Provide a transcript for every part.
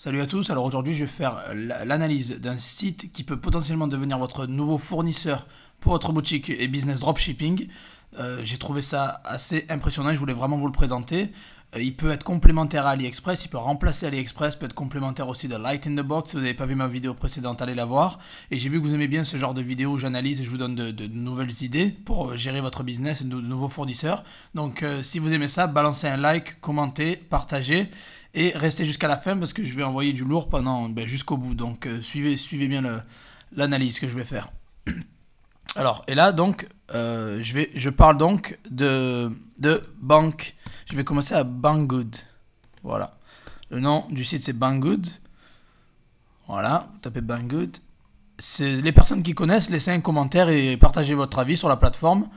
Salut à tous, alors aujourd'hui je vais faire euh, l'analyse d'un site qui peut potentiellement devenir votre nouveau fournisseur pour votre boutique et business dropshipping. Euh, j'ai trouvé ça assez impressionnant, je voulais vraiment vous le présenter. Euh, il peut être complémentaire à AliExpress, il peut remplacer AliExpress, peut être complémentaire aussi de Light in the Box. Si vous n'avez pas vu ma vidéo précédente, allez la voir. Et j'ai vu que vous aimez bien ce genre de vidéo où j'analyse et je vous donne de, nouvelles idées pour gérer votre business, et de nouveaux fournisseurs. Donc si vous aimez ça, balancez un like, commentez, partagez. Et restez jusqu'à la fin parce que je vais envoyer du lourd pendant ben, jusqu'au bout. Donc euh, suivez, suivez bien l'analyse que je vais faire. Alors, et là donc, euh, je, vais, je parle donc de, de Bank. Je vais commencer à Banggood. Voilà. Le nom du site c'est Banggood. Voilà, vous tapez Banggood. Les personnes qui connaissent, laissez un commentaire et partagez votre avis sur la plateforme.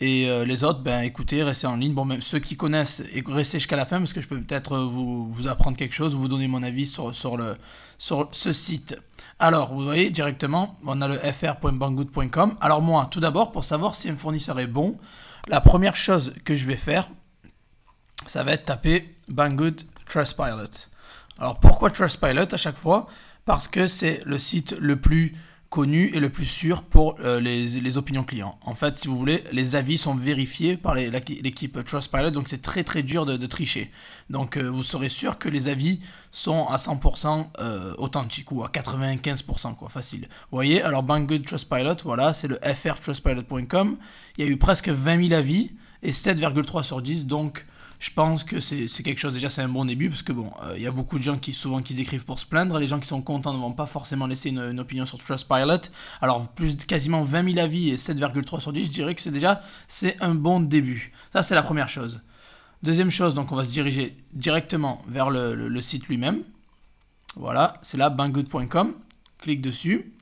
Et euh, les autres, ben, écoutez, restez en ligne. Bon, même ceux qui connaissent, restez jusqu'à la fin parce que je peux peut-être euh, vous, vous, apprendre quelque chose vous donner mon avis sur, sur, le, sur ce site. Alors, vous voyez directement, on a le fr.banggood.com. Alors moi, tout d'abord, pour savoir si un fournisseur est bon, la première chose que je vais faire, ça va être taper Banggood Trustpilot. Alors pourquoi Trustpilot à chaque fois Parce que c'est le site le plus connu et le plus sûr pour euh, les, opinions clients. En fait, si vous voulez, les avis sont vérifiés par l'équipe Trustpilot, donc c'est très très dur de, tricher. Donc euh, vous serez sûr que les avis sont à 100% euh, authentiques ou à 95% quoi, facile. Vous voyez, alors Banggood Trustpilot, voilà, c'est le frtrustpilot.com. Il y a eu presque 20 000 avis et 7,3 sur 10, donc je pense que c'est quelque chose, déjà, c'est un bon début, parce que bon, euh, il y a beaucoup de gens qui, souvent, qui écrivent pour se plaindre. Les gens qui sont contents ne vont pas forcément laisser une, opinion sur Trustpilot. Alors, plus de quasiment 20 000 avis et 7,3 sur 10, je dirais que c'est déjà, c'est un bon début. Ça, c'est la première chose. Deuxième chose, donc, on va se diriger directement vers le, site lui-même. Voilà, c'est là, banggood.com. Clique dessus.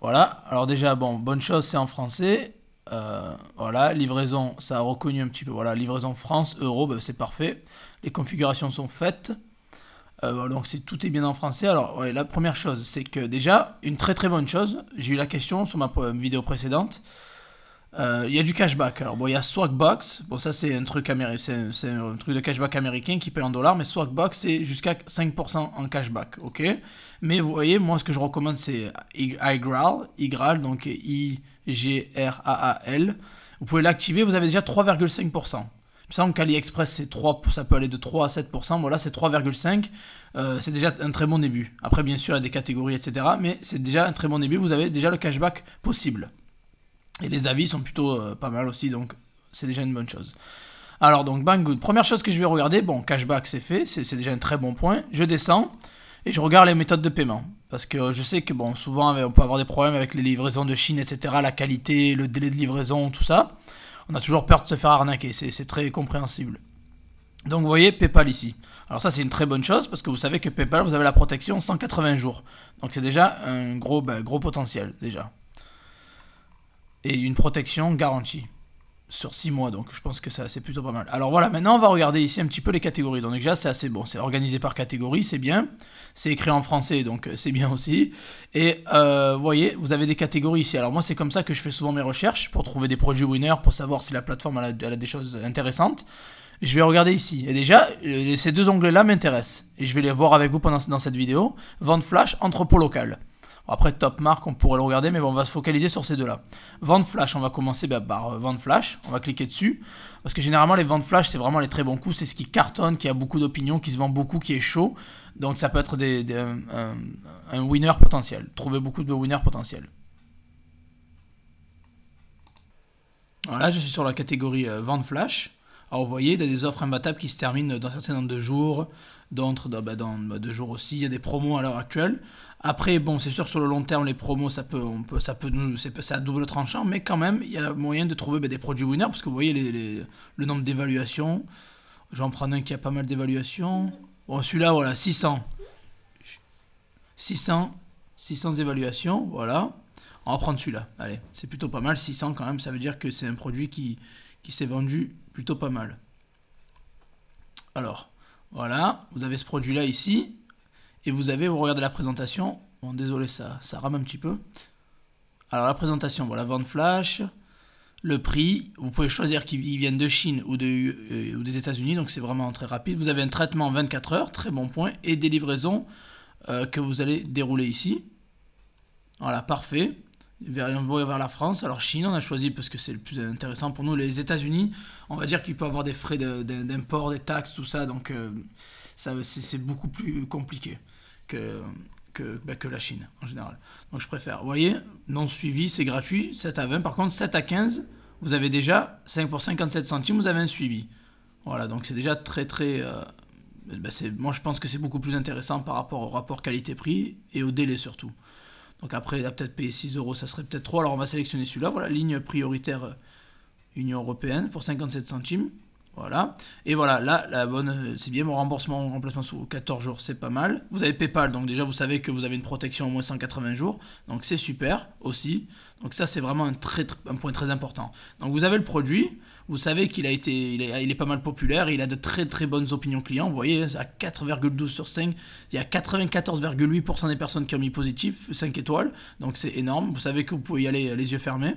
Voilà, alors déjà, bon, bonne chose, c'est en français. Euh, voilà, livraison, ça a reconnu un petit peu. Voilà, livraison France, euro, ben, c'est parfait. Les configurations sont faites. Euh, donc tout est bien en français. Alors la première chose, c'est que déjà, une très très bonne chose, j'ai eu la question sur ma euh, vidéo précédente, euh, il y a du cashback. Alors, bon, il y a Swagbox, Bon, ça, c'est un, truc c'est un truc de cashback américain qui paye en dollars, mais Swagbox c'est jusqu'à 5% en cashback. OK Mais vous voyez, moi, ce que je recommande, c'est IGRAL, donc I-G-R-A-A-L. Vous pouvez l'activer, vous avez déjà 3,5%. Il en semble Express c'est 3, ça peut aller de 3 à 7%. Voilà, c'est 3,5%. Euh, c'est déjà un très bon début. Après, bien sûr, il y a des catégories, etc. Mais c'est déjà un très bon début. Vous avez déjà le cashback possible. Et les avis sont plutôt euh, pas mal aussi, donc c'est déjà une bonne chose. Alors donc Banggood, première chose que je vais regarder, bon cashback c'est fait, c'est déjà un très bon point. Je descends et je regarde les méthodes de paiement. Parce que je sais que bon souvent on peut avoir des problèmes avec les livraisons de Chine, etc. La qualité, le délai de livraison, tout ça. On a toujours peur de se faire arnaquer, c'est très compréhensible. Donc vous voyez PayPal ici. Alors ça c'est une très bonne chose parce que vous savez que PayPal vous avez la protection 180 jours. Donc c'est déjà un gros, bah, gros potentiel déjà et une protection garantie sur 6 mois, donc je pense que ça c'est plutôt pas mal. Alors voilà, maintenant on va regarder ici un petit peu les catégories. Donc déjà c'est assez bon, c'est organisé par catégorie, c'est bien. C'est écrit en français, donc euh, c'est bien aussi. Et euh, vous voyez, vous avez des catégories ici. Alors moi c'est comme ça que je fais souvent mes recherches, pour trouver des produits winners, pour savoir si la plateforme a, des choses intéressantes. Je vais regarder ici. Et déjà, euh, ces deux onglets-là m'intéressent. Et je vais les voir avec vous pendant dans cette vidéo. Vente flash, entrepôt local. Après, top marque, on pourrait le regarder, mais on va se focaliser sur ces deux-là. Vente flash, on va commencer par euh, vente flash. On va cliquer dessus. Parce que généralement, les ventes flash, c'est vraiment les très bons coups. C'est ce qui cartonne, qui a beaucoup d'opinions, qui se vend beaucoup, qui est chaud. Donc, ça peut être des, un, winner potentiel. Trouver beaucoup de winners potentiels. Voilà, je suis sur la catégorie euh, vente flash. Alors vous voyez, il y a des offres imbattables qui se terminent dans certain nombre de jours, d'entre dans, bah, dans bah, deux jours aussi. Il y a des promos à l'heure actuelle. Après, bon, c'est sûr, sur le long terme, les promos, ça peut, on peut, ça peut, c'est à double tranchant, mais quand même, il y a moyen de trouver bah, des produits winners, parce que vous voyez les, le nombre d'évaluations. Je vais en prendre un qui a pas mal d'évaluations. Bon, celui-là, voilà, 600. 600, 600 évaluations, voilà. On va prendre celui-là, allez, c'est plutôt pas mal, 600 quand même, ça veut dire que c'est un produit qui, qui s'est vendu plutôt pas mal. Alors, voilà, vous avez ce produit-là ici. Et vous avez, vous regardez la présentation. Bon, désolé, ça, ça rame un petit peu. Alors, la présentation, voilà, vente flash, le prix. Vous pouvez choisir qu'il vienne de Chine ou, de, euh, ou des États-Unis, donc c'est vraiment très rapide. Vous avez un traitement 24 heures, très bon point, et des livraisons euh, que vous allez dérouler ici. Voilà, parfait vers, vers la France. Alors Chine, on a choisi parce que c'est le plus intéressant pour nous. Les États-Unis, on va dire qu'il peut avoir des frais d'import, de, des taxes, tout ça, donc euh, ça, c'est beaucoup plus compliqué que, que, ben, que, la Chine en général. Donc je préfère. Vous voyez, non suivi, c'est gratuit, 7 à 20. Par contre, 7 à 15, vous avez déjà 5 pour 57 centimes, vous avez un suivi. Voilà, donc c'est déjà très très... Euh, ben, moi je pense que c'est beaucoup plus intéressant par rapport au rapport qualité-prix et au délai surtout. Donc après, a peut-être payé 6 euros, ça serait peut-être trop. Alors on va sélectionner celui-là. Voilà, ligne prioritaire euh, Union Européenne pour 57 centimes. Voilà. Et voilà, là, la bonne, euh, c'est bien mon remboursement mon remplacement sous 14 jours, c'est pas mal. Vous avez PayPal, donc déjà vous savez que vous avez une protection au moins 180 jours. Donc c'est super aussi. Donc ça, c'est vraiment un, très, un point très important. Donc vous avez le produit. Vous savez qu'il a été, il est, pas mal populaire, il a de très très bonnes opinions clients. Vous voyez, à 4,12 sur 5, il y a 94,8% des personnes qui ont mis positif, 5 étoiles, donc c'est énorme. Vous savez que vous pouvez y aller les yeux fermés.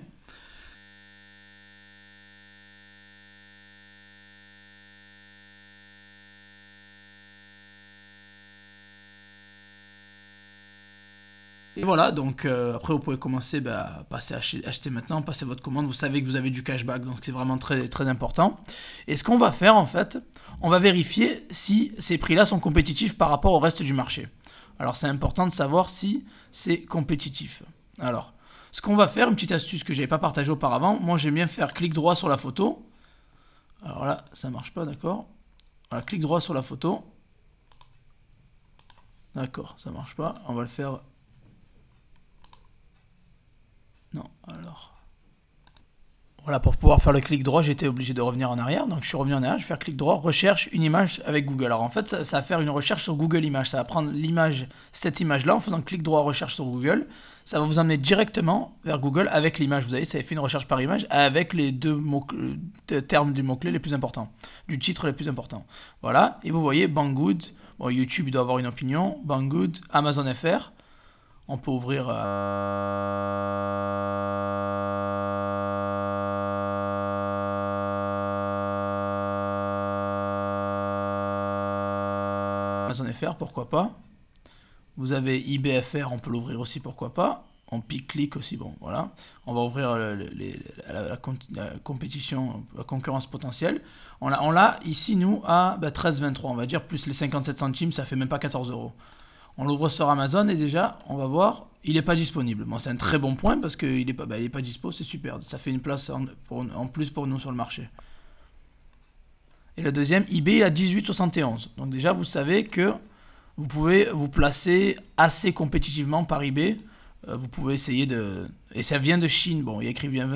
Et voilà, donc euh, après vous pouvez commencer bah, passer à acheter maintenant, passer votre commande, vous savez que vous avez du cashback, donc c'est vraiment très, très important. Et ce qu'on va faire en fait, on va vérifier si ces prix-là sont compétitifs par rapport au reste du marché. Alors c'est important de savoir si c'est compétitif. Alors, ce qu'on va faire, une petite astuce que je n'avais pas partagée auparavant, moi j'aime bien faire clic droit sur la photo. Alors là, ça marche pas, d'accord Voilà, clic droit sur la photo. D'accord, ça marche pas. On va le faire non, alors... Voilà, pour pouvoir faire le clic droit, j'étais obligé de revenir en arrière. Donc je suis revenu en arrière, je vais faire clic droit, recherche une image avec Google. Alors en fait, ça, va faire une recherche sur Google Images. Ça va prendre l'image, cette image-là, en faisant clic droit, recherche sur Google. Ça va vous emmener directement vers Google avec l'image. Vous avez, ça fait une recherche par image avec les deux mots, euh, termes du mot-clé les plus importants, du titre les plus importants. Voilà, et vous voyez Banggood. Bon, YouTube doit avoir une opinion. Banggood, Amazon FR on peut ouvrir. Euh, Amazon FR, pourquoi pas. Vous avez IBFR, on peut l'ouvrir aussi, pourquoi pas. On pique-clique aussi, bon, voilà. On va ouvrir la, compétition, la concurrence potentielle. On l'a ici, nous, à 13,23, bah, on va dire, plus les 57 centimes, ça fait même pas 14 euros. On l'ouvre sur Amazon et déjà, on va voir, il n'est pas disponible. Moi c'est un très bon point parce qu'il n'est pas, bah, pas dispo, c'est super. Ça fait une place en, plus pour nous sur le marché. Et le deuxième, eBay a 18,71. Donc déjà, vous savez que vous pouvez vous placer assez compétitivement par eBay. Euh, vous pouvez essayer de... Et ça vient de Chine. Bon, il y a écrit vient,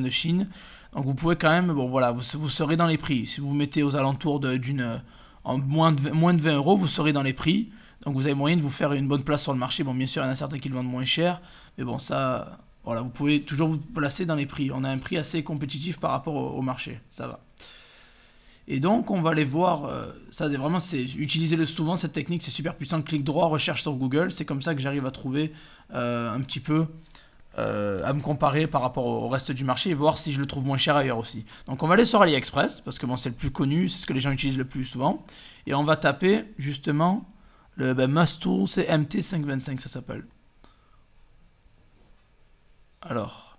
de Chine. Donc vous pouvez quand même... Bon, voilà, vous, vous serez dans les prix. Si vous vous mettez aux alentours d'une... En moins de, moins de 20 euros, vous serez dans les prix. Donc vous avez moyen de vous faire une bonne place sur le marché. Bon, bien sûr, il y en a certains qui le vendent moins cher, mais bon, ça, voilà, vous pouvez toujours vous placer dans les prix. On a un prix assez compétitif par rapport au, marché, ça va. Et donc, on va aller voir, euh, ça c'est vraiment, c'est utilisez-le souvent cette technique, c'est super puissant. Clic droit, recherche sur Google, c'est comme ça que j'arrive à trouver euh, un petit peu, euh, à me comparer par rapport au reste du marché et voir si je le trouve moins cher ailleurs aussi. Donc, on va aller sur AliExpress parce que bon, c'est le plus connu, c'est ce que les gens utilisent le plus souvent. Et on va taper justement le ben, Mastool, c'est MT525, ça s'appelle. Alors,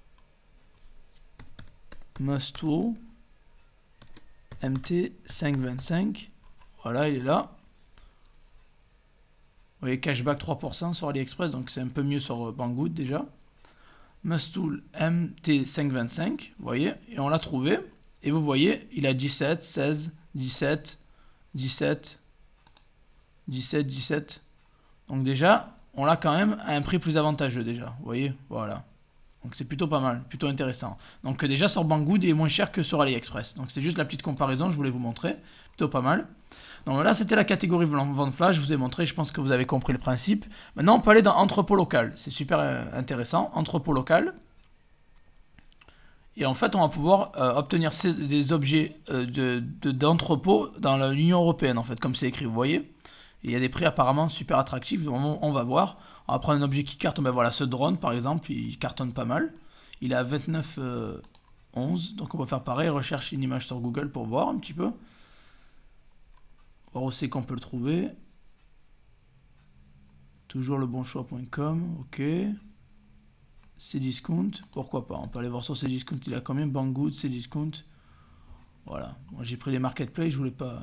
Mastool MT525, voilà, il est là. Vous voyez, cashback 3% sur AliExpress, donc c'est un peu mieux sur euh, Banggood déjà. Mastool MT525, vous voyez, et on l'a trouvé. Et vous voyez, il a 17, 16, 17, 17, 17, 17. Donc déjà, on l'a quand même à un prix plus avantageux déjà, vous voyez Voilà. Donc c'est plutôt pas mal, plutôt intéressant. Donc déjà sur Banggood, il est moins cher que sur AliExpress. Donc c'est juste la petite comparaison, je voulais vous montrer. Plutôt pas mal. Donc là, c'était la catégorie vente flash, je vous ai montré, je pense que vous avez compris le principe. Maintenant, on peut aller dans entrepôt local. C'est super euh, intéressant, entrepôt local. Et en fait, on va pouvoir euh, obtenir des objets euh, d'entrepôt dans l'Union Européenne, en fait, comme c'est écrit, vous voyez il y a des prix apparemment super attractifs, on, va voir. On va prendre un objet qui cartonne, ben voilà, ce drone par exemple, il cartonne pas mal. Il est à 29,11, donc on va faire pareil, recherche une image sur Google pour voir un petit peu. Voir où qu'on peut le trouver. Toujours le bon choix.com, ok. Cdiscount, pourquoi pas, on peut aller voir sur Cdiscount, il a combien Banggood, Cdiscount. Voilà, j'ai pris les marketplaces, je voulais pas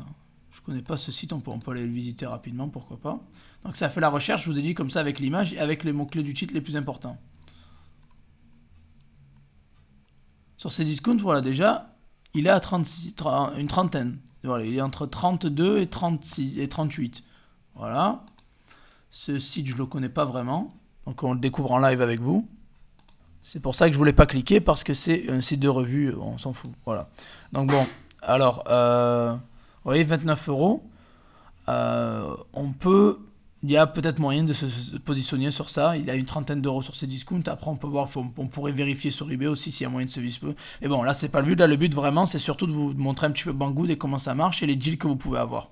je ne connais pas ce site, on peut, aller le visiter rapidement, pourquoi pas. Donc ça fait la recherche, je vous ai dit comme ça avec l'image et avec les mots-clés du titre les plus importants. Sur ces discounts, voilà déjà, il est à 36, une trentaine. Voilà, il est entre 32 et, 36, et 38. Voilà. Ce site, je ne le connais pas vraiment. Donc on le découvre en live avec vous. C'est pour ça que je ne voulais pas cliquer parce que c'est un site de revue, on s'en fout. Voilà. Donc bon, alors... Euh, vous voyez, 29 euros. Euh, on peut, il y a peut-être moyen de se positionner sur ça. Il y a une trentaine d'euros sur ces discounts. Après, on peut voir, on, pourrait vérifier sur eBay aussi s'il y a moyen de se viser. Mais bon, là, c'est pas le but. Là, le but vraiment, c'est surtout de vous montrer un petit peu Banggood et comment ça marche et les deals que vous pouvez avoir.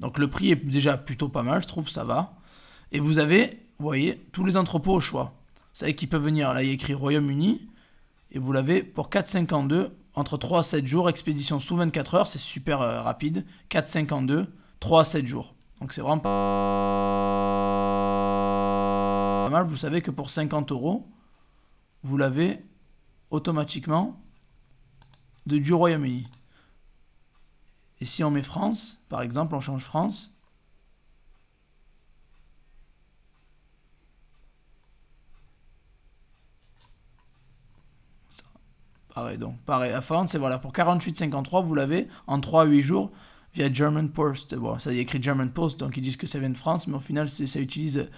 Donc, le prix est déjà plutôt pas mal, je trouve, ça va. Et vous avez, vous voyez, tous les entrepôts au choix. Vous savez qui peut venir. Là, il y a écrit Royaume-Uni et vous l'avez pour 4,52 entre 3 à 7 jours, expédition sous 24 heures, c'est super euh, rapide, 4,52, 3 à 7 jours. Donc c'est vraiment pas mal, vous savez que pour 50 euros, vous l'avez automatiquement de, du Royaume-Uni. Et si on met France, par exemple, on change France, Pareil, donc pareil. À France, c'est voilà, pour 53 vous l'avez en 3 8 jours via German Post. Bon, ça y est écrit German Post, donc ils disent que ça vient de France, mais au final, ça utilise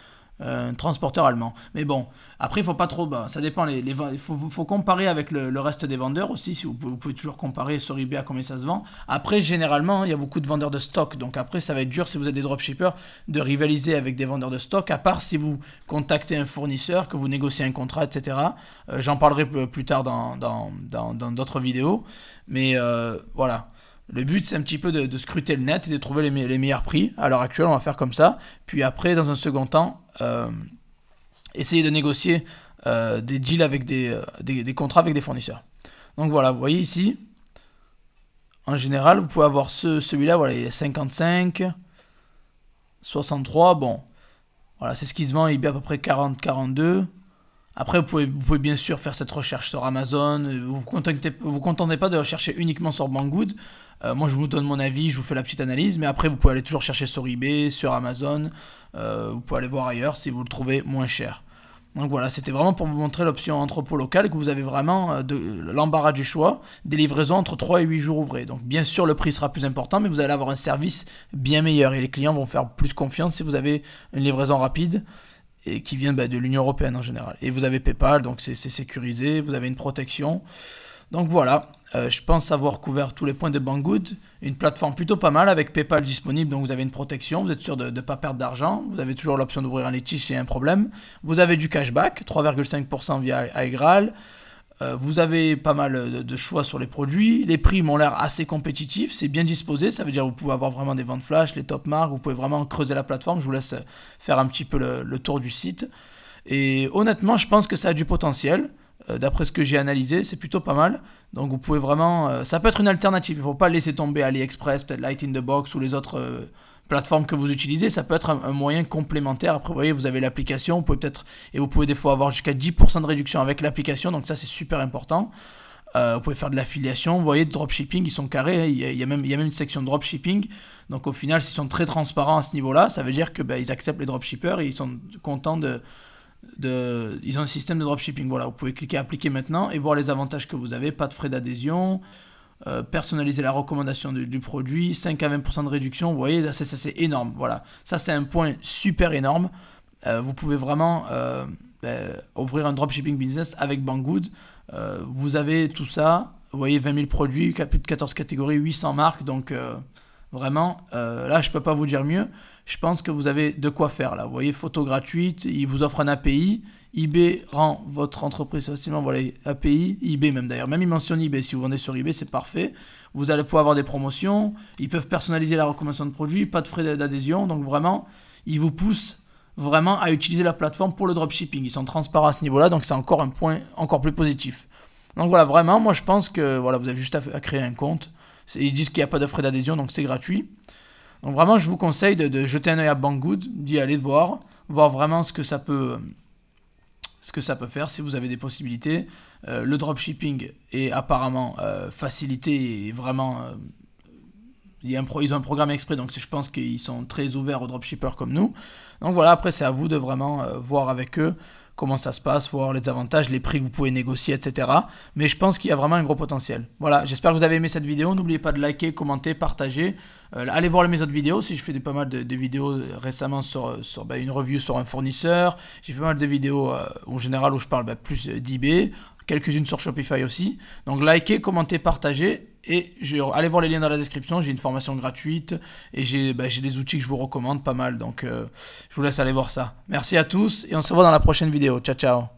euh, transporteur allemand. Mais bon, après, il faut pas trop. Bah, ça dépend. Les, faut, comparer avec le, reste des vendeurs aussi. Si vous, pouvez, toujours comparer sur eBay à combien ça se vend. Après, généralement, il y a beaucoup de vendeurs de stock. Donc après, ça va être dur si vous êtes des dropshippers de rivaliser avec des vendeurs de stock, à part si vous contactez un fournisseur, que vous négociez un contrat, etc. Euh, j'en parlerai plus tard dans d'autres dans, dans, vidéos. Mais euh, voilà. Le but, c'est un petit peu de, scruter le net et de trouver les, meilleurs prix. À l'heure actuelle, on va faire comme ça. Puis après, dans un second temps, euh, essayer de négocier euh, des deals avec euh, des, des, contrats avec des fournisseurs. Donc voilà, vous voyez ici, en général, vous pouvez avoir ce, celui-là, voilà, il est 55, 63, bon, voilà, c'est ce qui se vend, il est à peu près 40, 42. Après, vous pouvez, pouvez, bien sûr faire cette recherche sur Amazon. Vous ne vous contentez, vous contentez pas de rechercher uniquement sur Banggood. Euh, moi, je vous donne mon avis, je vous fais la petite analyse, mais après, vous pouvez aller toujours chercher sur eBay, sur Amazon, euh, vous pouvez aller voir ailleurs si vous le trouvez moins cher. Donc voilà, c'était vraiment pour vous montrer l'option entrepôt local que vous avez vraiment euh, de l'embarras du choix, des livraisons entre 3 et 8 jours ouvrés. Donc bien sûr, le prix sera plus important, mais vous allez avoir un service bien meilleur et les clients vont faire plus confiance si vous avez une livraison rapide et qui vient bah, de l'Union Européenne en général. Et vous avez PayPal, donc c'est sécurisé, vous avez une protection. Donc voilà, euh, je pense avoir couvert tous les points de Banggood. Une plateforme plutôt pas mal avec PayPal disponible, donc vous avez une protection, vous êtes sûr de ne pas perdre d'argent. Vous avez toujours l'option d'ouvrir un litige s'il y a un problème. Vous avez du cashback, 3,5% via Aigral. Euh, vous avez pas mal de, choix sur les produits. Les prix m'ont l'air assez compétitifs, c'est bien disposé. Ça veut dire que vous pouvez avoir vraiment des ventes flash, les top marques, vous pouvez vraiment creuser la plateforme. Je vous laisse faire un petit peu le tour du site. Et honnêtement, je pense que ça a du potentiel. Euh, d'après ce que j'ai analysé, c'est plutôt pas mal. Donc vous pouvez vraiment... Euh, ça peut être une alternative. Il ne faut pas laisser tomber AliExpress, peut-être Light in the Box ou les autres euh, plateformes que vous utilisez, ça peut être un, moyen complémentaire. Après, vous voyez, vous avez l'application, vous pouvez peut-être, et vous pouvez des fois avoir jusqu'à 10% de réduction avec l'application, donc ça c'est super important. vous pouvez faire de l'affiliation, vous voyez, dropshipping, ils sont carrés, hein. il, y, a, même, même une section dropshipping. Donc au final, s'ils sont très transparents à ce niveau-là, ça veut dire que ben, ils acceptent les dropshippers et ils sont contents de, de, ils ont un système de dropshipping. Voilà, vous pouvez cliquer appliquer maintenant et voir les avantages que vous avez. Pas de frais d'adhésion, euh, personnaliser la recommandation du produit, 5 à 20% de réduction. Vous voyez, ça c'est énorme. Voilà, ça c'est un point super énorme. Euh, vous pouvez vraiment euh, ben, ouvrir un dropshipping business avec Banggood. vous avez tout ça. Vous voyez 20 000 produits, plus de 14 catégories, 800 marques. Donc Vraiment, euh, là, je ne peux pas vous dire mieux. Je pense que vous avez de quoi faire là. Vous voyez, photo gratuite, il vous offre un API. eBay rend votre entreprise facilement. Voilà, API, eBay même d'ailleurs. Même il mentionne eBay. Si vous vendez sur eBay, c'est parfait. Vous allez pouvoir avoir des promotions. Ils peuvent personnaliser la recommandation de produits. Pas de frais d'adhésion. Donc vraiment, ils vous poussent vraiment à utiliser la plateforme pour le dropshipping. Ils sont transparents à ce niveau-là. Donc c'est encore un point encore plus positif. Donc voilà, vraiment, moi je pense que voilà, vous avez juste à créer un compte. Ils disent qu'il n'y a pas de frais d'adhésion, donc c'est gratuit. Donc vraiment, je vous conseille de, jeter un œil à Banggood, d'y aller voir, voir vraiment ce que ça peut, ce que ça peut faire si vous avez des possibilités. Euh, le dropshipping est apparemment euh, facilité et vraiment. Euh, ils ont un programme exprès, donc je pense qu'ils sont très ouverts aux dropshippers comme nous. Donc voilà, après c'est à vous de vraiment voir avec eux comment ça se passe, voir les avantages, les prix que vous pouvez négocier, etc. Mais je pense qu'il y a vraiment un gros potentiel. Voilà, j'espère que vous avez aimé cette vidéo. N'oubliez pas de liker, commenter, partager. Euh, allez voir mes autres vidéos. Si je fais pas mal de, vidéos euh, récemment sur, euh, bah, une review sur un fournisseur, j'ai fait pas mal de vidéos en général où je parle bah, plus d'eBay, quelques-unes sur Shopify aussi. Donc likez, commentez, partagez et allez voir les liens dans la description, j'ai une formation gratuite et j'ai bah, des outils que je vous recommande pas mal. Donc euh, je vous laisse aller voir ça. Merci à tous et on se voit dans la prochaine vidéo. Ciao ciao